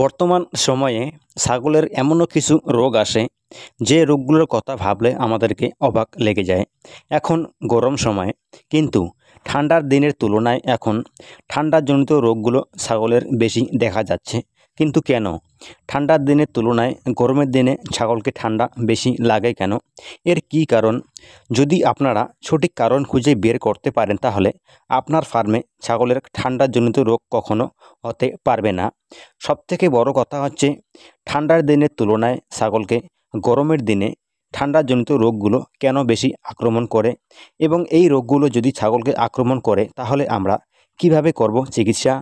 বর্তমান সময়ে ছাগলের এমনও কিছু রোগ আসে যে রোগগুলোর কথা ভাবলে আমাদেরকে অবাক লেগে যায় এখন গরম সময় কিন্তু ঠান্ডার দিনের তুলনায় এখন ঠান্ডাজনিত রোগগুলো ছাগলের বেশি দেখা যাচ্ছে কিন্তু কেন ঠান্ডার দিনের তুলনায় গরমের দিনে ছাগলকে ঠান্ডা বেশি লাগে কেন এর কি কারণ যদি আপনারা সঠিক কারণ খুঁজে বের করতে পারেন তাহলে আপনার ফার্মে ছাগলের ঠান্ডা জনিত রোগ কখনো হতে পারবে না সবথেকে বড় কথা হচ্ছে ঠান্ডার দিনের তুলনায় ছাগলকে গরমের দিনে ঠান্ডা জনিত রোগগুলো কেন বেশি আক্রমণ করে এবং এই রোগগুলো যদি ছাগলকে আক্রমণ করে তাহলে আমরা কিভাবে করব চিকিৎসা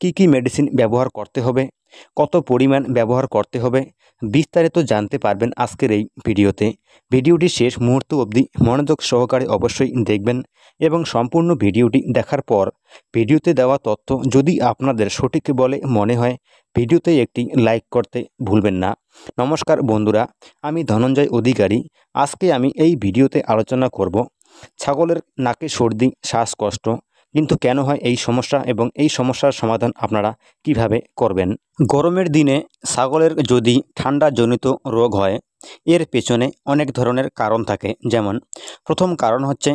কি কি মেডিসিন ব্যবহার করতে হবে কত পরিমাণ ব্যবহার করতে হবে বিস্তারিত জানতে পারবেন আজকের এই ভিডিওতে ভিডিওটি শেষ মুহূর্ত অবধি মনোযোগ সহকারে অবশ্যই দেখবেন এবং সম্পূর্ণ ভিডিওটি দেখার পর ভিডিওতে দেওয়া তথ্য যদি আপনাদের সঠিক বলে মনে হয় ভিডিওতে একটি লাইক করতে ভুলবেন না নমস্কার বন্ধুরা আমি ধনঞ্জয় অধিকারী আজকে আমি এই ভিডিওতে আলোচনা করব ছাগলের নাকে সর্দি শ্বাসকষ্ট কিন্তু কেন হয় এই সমস্যা এবং এই সমস্যার সমাধান আপনারা কিভাবে করবেন গরমের দিনে ছাগলের যদি ঠান্ডা জনিত রোগ হয় এর পেছনে অনেক ধরনের কারণ থাকে যেমন প্রথম কারণ হচ্ছে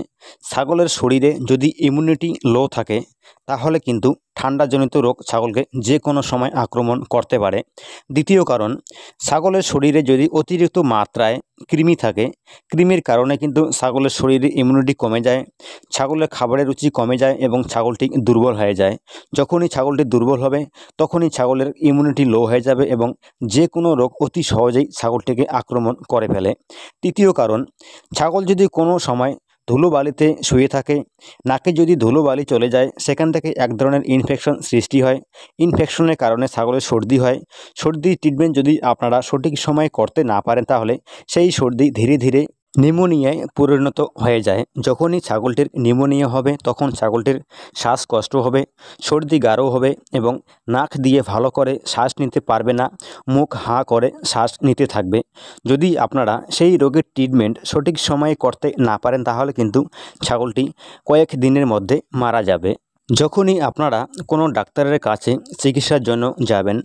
ছাগলের শরীরে যদি ইমিউনিটি লো থাকে তাহলে কিন্তু ঠান্ডাজনিত রোগ ছাগলকে যে কোনো সময় আক্রমণ করতে পারে দ্বিতীয় কারণ ছাগলের শরীরে যদি অতিরিক্ত মাত্রায় কৃমি থাকে কৃমির কারণে কিন্তু ছাগলের শরীরে ইমিউনিটি কমে যায় ছাগলের খাবারের রুচি কমে যায় এবং ছাগলটি দুর্বল হয়ে যায় যখনই ছাগলটি দুর্বল হবে তখনই ছাগলের ইমিউনিটি লো হয়ে যাবে এবং যে কোনো রোগ অতি সহজেই ছাগলটিকে আক্রমণ করে ফেলে তৃতীয় কারণ ছাগল যদি কোনো সময় ধুলোবালিতে শুয়ে থাকে নাকে যদি ধুলোবালি চলে যায় সেখান থেকে এক ধরনের ইনফেকশন সৃষ্টি হয় ইনফেকশনের কারণে ছাগলের সর্দি হয় সর্দি ট্রিটমেন্ট যদি আপনারা সঠিক সময়ে করতে না পারেন তাহলে সেই সর্দি ধীরে ধীরে নিউমোনিয়ায় পরিণত হয়ে যায় যখনই ছাগলটির নিউমোনিয়া হবে তখন ছাগলটির শ্বাসকষ্ট হবে সর্দি গাঢ় হবে এবং নাক দিয়ে ভালো করে শ্বাস নিতে পারবে না মুখ হাঁ করে শ্বাস নিতে থাকবে যদি আপনারা সেই রোগের ট্রিটমেন্ট সঠিক সময়ে করতে না পারেন তাহলে কিন্তু ছাগলটি কয়েক দিনের মধ্যে মারা যাবে যখনই আপনারা কোনো ডাক্তারের কাছে চিকিৎসার জন্য যাবেন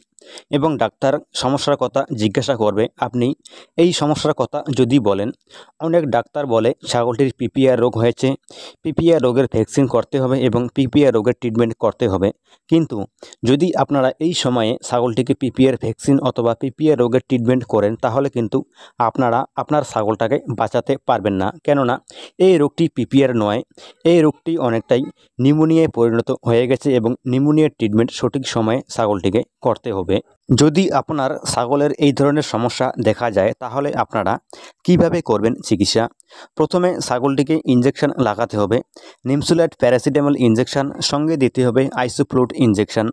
এবং ডাক্তার সমস্যার কথা জিজ্ঞাসা করবে আপনি এই সমস্যার কথা যদি বলেন অনেক ডাক্তার বলে ছাগলটির পিপিআর রোগ হয়েছে পিপিআর রোগের ভ্যাকসিন করতে হবে এবং পিপিআর রোগের ট্রিটমেন্ট করতে হবে কিন্তু যদি আপনারা এই সময়ে ছাগলটিকে পিপিআর ভ্যাকসিন অথবা পিপিআর রোগের ট্রিটমেন্ট করেন তাহলে কিন্তু আপনারা আপনার ছাগলটাকে বাঁচাতে পারবেন না কেননা এই রোগটি পিপিআর নয় এই রোগটি অনেকটাই নিউমোনিয়ায় পরিণত হয়ে গেছে এবং নিউমোনিয়ার ট্রিটমেন্ট সঠিক সময়ে ছাগলটিকে করতে হবে যদি আপনার ছাগলের এই ধরনের সমস্যা দেখা যায় তাহলে আপনারা কিভাবে করবেন চিকিৎসা প্রথমে ছাগলটিকে ইঞ্জেকশন লাগাতে হবে নিমসুলেট প্যারাসিটামল ইঞ্জেকশন সঙ্গে দিতে হবে আইসোফ্লুট ইঞ্জেকশন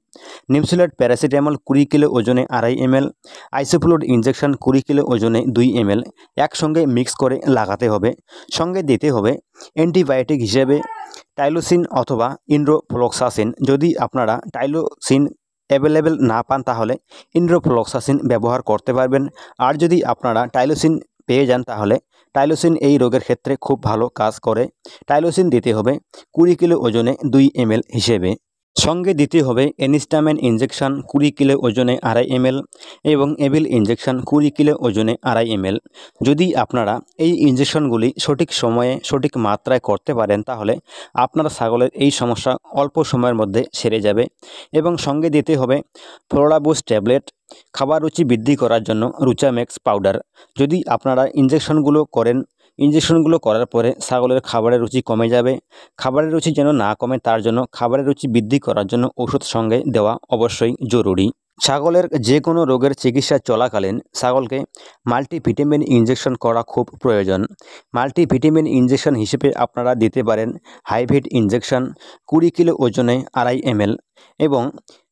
নিমসুলেট প্যারাসিটামল কুড়ি কিলো ওজনে আড়াই এমএল আইসোফ্লুড ইঞ্জেকশন কুড়ি কিলো ওজনে দুই এমএল একসঙ্গে মিক্স করে লাগাতে হবে সঙ্গে দিতে হবে অ্যান্টিবায়োটিক হিসেবে টাইলোসিন অথবা ইন্ড্রোফ্লক্সাসিন যদি আপনারা টাইলোসিন অ্যাভেলেবেল না পান তাহলে ইন্ড্রোফ্লক্সাসিন ব্যবহার করতে পারবেন আর যদি আপনারা টাইলোসিন পেয়ে যান তাহলে টাইলোসিন এই রোগের ক্ষেত্রে খুব ভালো কাজ করে টাইলোসিন দিতে হবে কুড়ি কিলো ওজনে দুই এম হিসেবে সঙ্গে দিতে হবে এনিস্টামেন ইঞ্জেকশন কুড়ি কিলো ওজনে আড়াই এমএল এবং এবিল ইঞ্জেকশন কুড়ি কিলো ওজনে আড়াই এমএল যদি আপনারা এই ইঞ্জেকশনগুলি সঠিক সময়ে সঠিক মাত্রায় করতে পারেন তাহলে আপনার ছাগলের এই সমস্যা অল্প সময়ের মধ্যে সেরে যাবে এবং সঙ্গে দিতে হবে ফ্লোরাবুস ট্যাবলেট খাবার রুচি বৃদ্ধি করার জন্য রুচামেক্স পাউডার যদি আপনারা ইঞ্জেকশনগুলো করেন ইঞ্জেকশনগুলো করার পরে ছাগলের খাবারের রুচি কমে যাবে খাবারের রুচি যেন না কমে তার জন্য খাবারের রুচি বৃদ্ধি করার জন্য ওষুধ সঙ্গে দেওয়া অবশ্যই জরুরি ছাগলের যে কোনো রোগের চিকিৎসা চলাকালীন ছাগলকে মাল্টিভিটামিন ইঞ্জেকশন করা খুব প্রয়োজন মাল্টিভিটামিন ইঞ্জেকশন হিসেবে আপনারা দিতে পারেন হাইভিট ইঞ্জেকশন কুড়ি কিলো ওজনে আড়াই এমএল এবং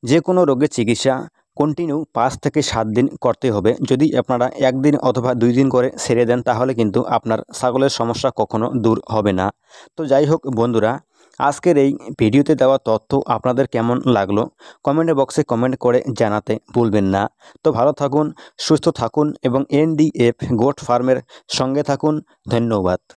যে কোনো রোগের চিকিৎসা কন্টিনিউ পাঁচ থেকে সাত দিন করতে হবে যদি আপনারা একদিন অথবা দুই দিন করে সেরে দেন তাহলে কিন্তু আপনার ছাগলের সমস্যা কখনো দূর হবে না তো যাই হোক বন্ধুরা আজকের এই ভিডিওতে দেওয়া তথ্য আপনাদের কেমন লাগলো কমেন্ট বক্সে কমেন্ট করে জানাতে ভুলবেন না তো ভালো থাকুন সুস্থ থাকুন এবং এনডিএফ গোট ফার্মের সঙ্গে থাকুন ধন্যবাদ